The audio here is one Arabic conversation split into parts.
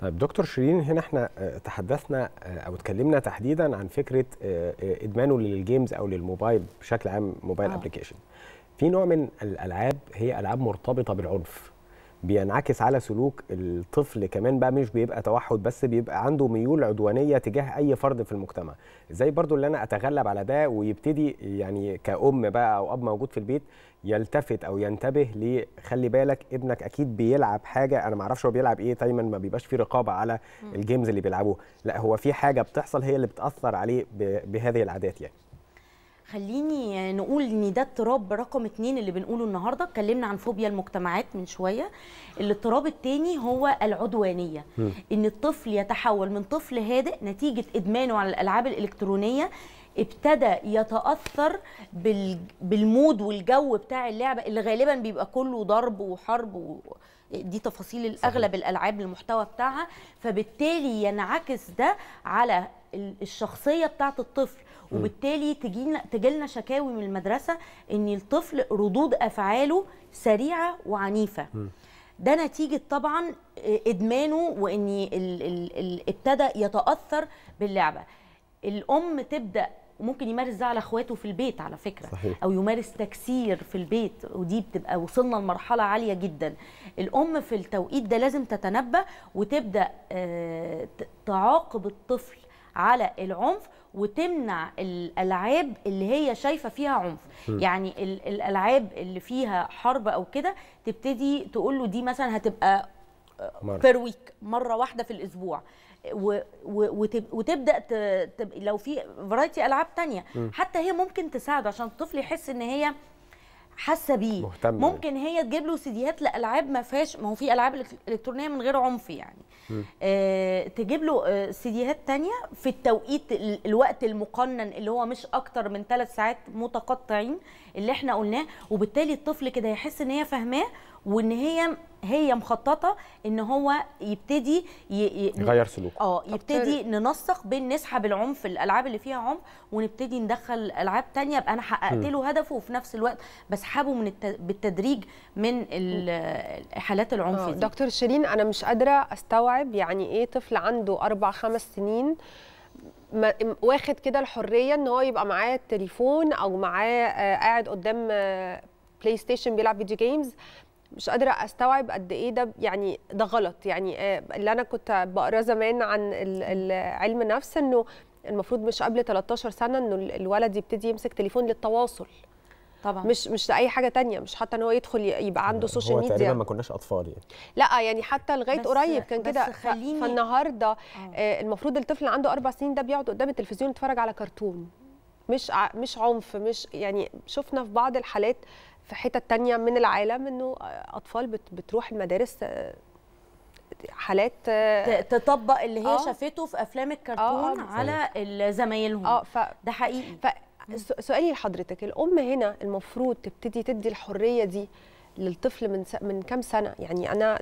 طيب دكتور شيرين هنا احنا آه، تحدثنا آه، او اتكلمنا تحديدا عن فكره آه، ادمانه للجيمز او للموبايل بشكل عام موبايل ابلكيشن في نوع من الالعاب هي العاب مرتبطه بالعنف بينعكس على سلوك الطفل كمان بقى مش بيبقى توحد بس بيبقى عنده ميول عدوانيه تجاه اي فرد في المجتمع ازاي برضو اللي انا اتغلب على ده ويبتدي يعني كأم بقى او اب موجود في البيت يلتفت او ينتبه لخلي خلي بالك ابنك اكيد بيلعب حاجه انا ما اعرفش هو بيلعب ايه دايما ما بيبقاش في رقابه على الجيمز اللي بيلعبوه لا هو في حاجه بتحصل هي اللي بتاثر عليه بهذه العادات يعني خليني نقول ان ده اضطراب رقم اتنين اللي بنقوله النهارده اتكلمنا عن فوبيا المجتمعات من شويه الاضطراب التاني هو العدوانيه م. ان الطفل يتحول من طفل هادئ نتيجه ادمانه على الالعاب الالكترونيه ابتدى يتاثر بال... بالمود والجو بتاع اللعبه اللي غالبا بيبقى كله ضرب وحرب و... دي تفاصيل الاغلب الالعاب المحتوى بتاعها فبالتالي ينعكس ده على الشخصيه بتاعه الطفل وبالتالي تجينا تجيلنا شكاوي من المدرسه ان الطفل ردود افعاله سريعه وعنيفه ده نتيجه طبعا آه، ادمانه وان ابتدى يتاثر باللعبه الام تبدا ممكن يمارس ده على اخواته في البيت على فكره صحيح. او يمارس تكسير في البيت ودي بتبقى وصلنا لمرحله عاليه جدا الام في التوقيت ده لازم تتنبه وتبدا آه، تعاقب الطفل على العنف وتمنع الالعاب اللي هي شايفه فيها عنف م. يعني الالعاب اللي فيها حرب او كده تبتدي تقول له دي مثلا هتبقى بير ويك مره واحده في الاسبوع وتبدا لو في فرايتي العاب تانية م. حتى هي ممكن تساعده عشان الطفل يحس ان هي حاسه بيه مهتمة ممكن هي تجيب له سيديات لالعاب ما فيهاش ما هو في العاب الكترونيه من غير عنف يعني آه تجيب له آه سيديات تانية في التوقيت الوقت المقنن اللي هو مش اكتر من ثلاث ساعات متقطعين اللي احنا قلناه وبالتالي الطفل كده يحس ان هي فاهماه وان هي هي مخططه ان هو يبتدي ي... يغير سلوكه اه يبتدي طيب. ننسق بين نسحب العنف الالعاب اللي فيها عنف ونبتدي ندخل العاب تانية يبقى انا حققت له هدفه وفي نفس الوقت بسحبه من الت... بالتدريج من حالات العنف آه، دي دكتور شيرين انا مش قادره استوعب يعني ايه طفل عنده اربع خمس سنين واخد كده الحريه ان هو يبقى معاه التليفون او معاه آه، قاعد قدام بلاي آه، ستيشن بيلعب فيديو جيمز مش قادره استوعب قد ايه ده يعني ده غلط يعني آه، اللي انا كنت بقراه زمان عن علم النفس انه المفروض مش قبل 13 سنه انه الولد يبتدي يمسك تليفون للتواصل طبعا مش مش لاي حاجه تانية مش حتى ان هو يدخل يبقى عنده سوشيال ميديا تقريبا ما كناش اطفال يعني لا يعني حتى لغايه قريب كان كده فالنهارده آه. آه. المفروض الطفل اللي عنده اربع سنين ده بيقعد قدام التلفزيون يتفرج على كرتون مش مش عنف مش يعني شفنا في بعض الحالات في حتت تانية من العالم انه اطفال بتروح المدارس آه، حالات آه، تطبق اللي هي آه شافته في افلام الكرتون آه آه على زمايلهم آه ف... ده حقيقي ف... سؤالي لحضرتك الام هنا المفروض تبتدي تدي الحريه دي للطفل من س... من كام سنه يعني انا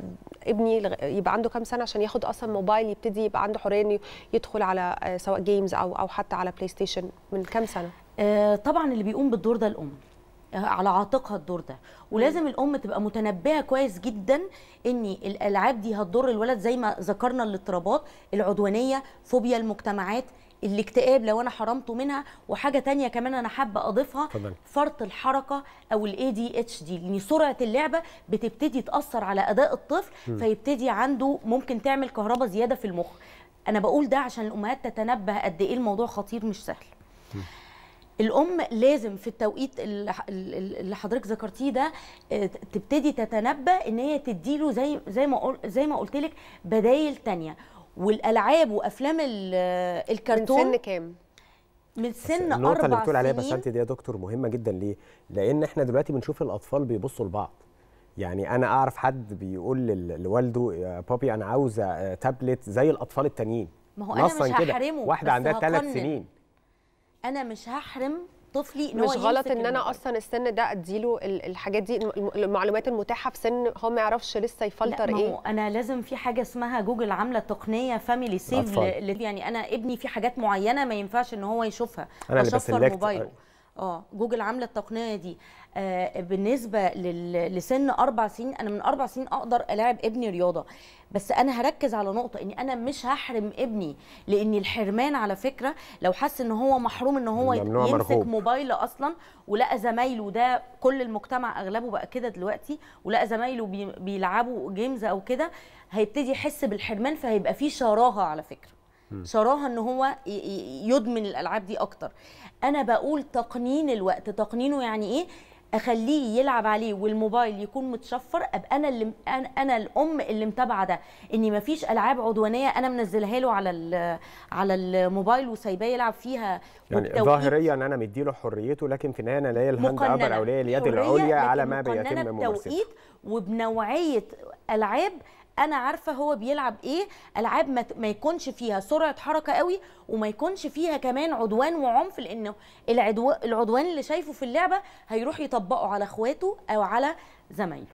ابني يبقى عنده كام سنه عشان ياخد اصلا موبايل يبتدي يبقى عنده حريه انه يدخل على آه، سواء جيمز او او حتى على بلاي ستيشن من كام سنه آه طبعا اللي بيقوم بالدور ده الام على عاتقها الدور ده ولازم الام تبقى متنبهه كويس جدا ان الالعاب دي هتضر الولد زي ما ذكرنا الاضطرابات العدوانيه فوبيا المجتمعات الاكتئاب لو انا حرمته منها وحاجه تانية كمان انا حابه اضيفها فرط الحركه او الاي دي اتش دي لان سرعه اللعبه بتبتدي تاثر على اداء الطفل م. فيبتدي عنده ممكن تعمل كهرباء زياده في المخ انا بقول ده عشان الامهات تتنبه قد ايه الموضوع خطير مش سهل م. الام لازم في التوقيت اللي حضرتك ذكرتيه ده آه، تبتدي تتنبا ان هي تديله زي زي ما زي ما قلت لك بدايل تانية والالعاب وافلام آه، الكرتون من سن كام من سن اربع سنين النقطه اللي بتقول عليها بس انت دي يا دكتور مهمه جدا ليه لان احنا دلوقتي بنشوف الاطفال بيبصوا لبعض يعني انا اعرف حد بيقول لوالده يا بابي انا عاوزه آه، تابلت زي الاطفال التانيين ما هو انا مش هحرمه واحده عندها ثلاث سنين انا مش هحرم طفلي إن مش غلط ان انا اصلا السن ده اديله الحاجات دي المعلومات المتاحه في سن هو ما يعرفش لسه يفلتر ايه انا لازم في حاجه اسمها جوجل عامله تقنيه فاميلي سيف يعني انا ابني في حاجات معينه ما ينفعش ان هو يشوفها انا اشفر موبايله اه جوجل عامله التقنيه دي آه بالنسبه لل... لسن اربع سنين انا من اربع سنين اقدر العب ابني رياضه بس انا هركز على نقطه اني انا مش هحرم ابني لان الحرمان على فكره لو حس ان هو محروم ان هو يمسك مرهوب. موبايل اصلا ولقى زمايله ده كل المجتمع اغلبه بقى كده دلوقتي ولقى زمايله بي... بيلعبوا جيمز او كده هيبتدي يحس بالحرمان فهيبقى في شراهه على فكره شراها ان هو يدمن الالعاب دي اكتر انا بقول تقنين الوقت تقنينه يعني ايه اخليه يلعب عليه والموبايل يكون متشفر ابقى انا اللي انا الام اللي متابعه ده ان مفيش العاب عدوانيه انا منزلها له على على الموبايل وسايباه يلعب فيها يعني ظاهريا انا مديله حريته لكن في النهايه انا ليا الهاند ابر او ليا اليد العليا على ما بيتم ممارسته وبنوعيه العاب انا عارفه هو بيلعب ايه العاب ما يكونش فيها سرعه حركه قوي وما يكونش فيها كمان عدوان وعنف لانه العدوان اللي شايفه في اللعبه هيروح يطبقه على اخواته او على زمايله